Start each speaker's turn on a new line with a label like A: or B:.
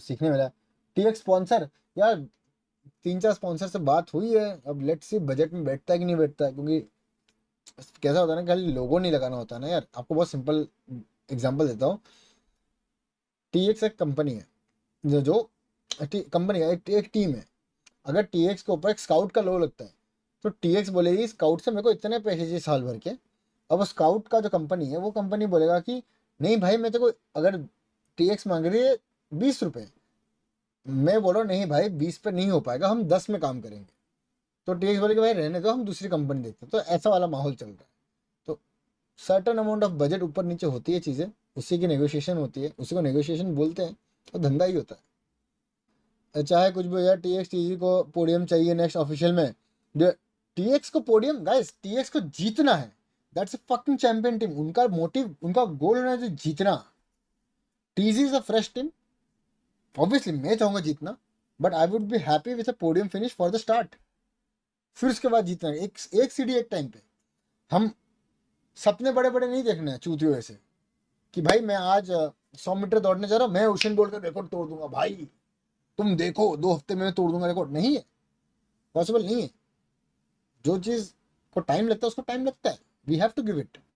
A: सीखने वाला है टी एक्स स्पॉन्सर यार तीन चार स्पॉन्सर से बात हुई है अब लेट सी बजट में बैठता है कि नहीं बैठता है क्योंकि कैसा होता है ना खाली लोगों नहीं लगाना होता है ना यार आपको बहुत सिंपल एग्जाम्पल देता हूँ टी एक्स एक कंपनी है जो जो कंपनी है एक, एक टीम है अगर टी एक्स के ऊपर एक स्काउट का लो लगता है तो टी एक्स बोलेगी स्काउट से मेरे को इतने पैसे चाहिए साल भर के अब स्काउट का जो कंपनी है वो कंपनी बोलेगा कि नहीं भाई मैं तेको अगर टी एक्स मांग रही है बीस रुपये मैं बोला नहीं भाई बीस पे नहीं हो पाएगा हम दस में काम करेंगे तो टी एक्स बोले कि भाई रहने दो हम दूसरी कंपनी देखते हैं तो ऐसा वाला माहौल चल रहा है तो सर्टन अमाउंट ऑफ बजट ऊपर नीचे होती है चीज़ें उसी की नेगोशिएशन होती है उसी को नेगोशिएशन बोलते हैं तो धंधा ही होता है चाहे कुछ भी हो जाए टी एक्स टी जी को पोडियम चाहिए नेक्स्ट ऑफिशियल में टी एक्स को पोडियम गाइस टी एक्स को जीतना है that's a fucking champion team उनका मोटिव उनका गोल होना है जीतना TG is a fresh team obviously मैं चाहूंगा जीतना but I would be happy with a podium finish for the start फिर उसके बाद जीतना एक एक सीढ़ी एक टाइम पे हम सपने बड़े बड़े नहीं देखने हैं चूतियों ऐसे कि भाई मैं आज सौ मीटर दौड़ने जा रहा हूँ मैं ओशन बोल्ट का रिकॉर्ड तोड़ दूंगा भाई तुम देखो दो हफ्ते में तोड़ दूंगा रिकॉर्ड नहीं है पॉसिबल नहीं है जो चीज़ को टाइम लगता है उसको टाइम लगता है we have to give it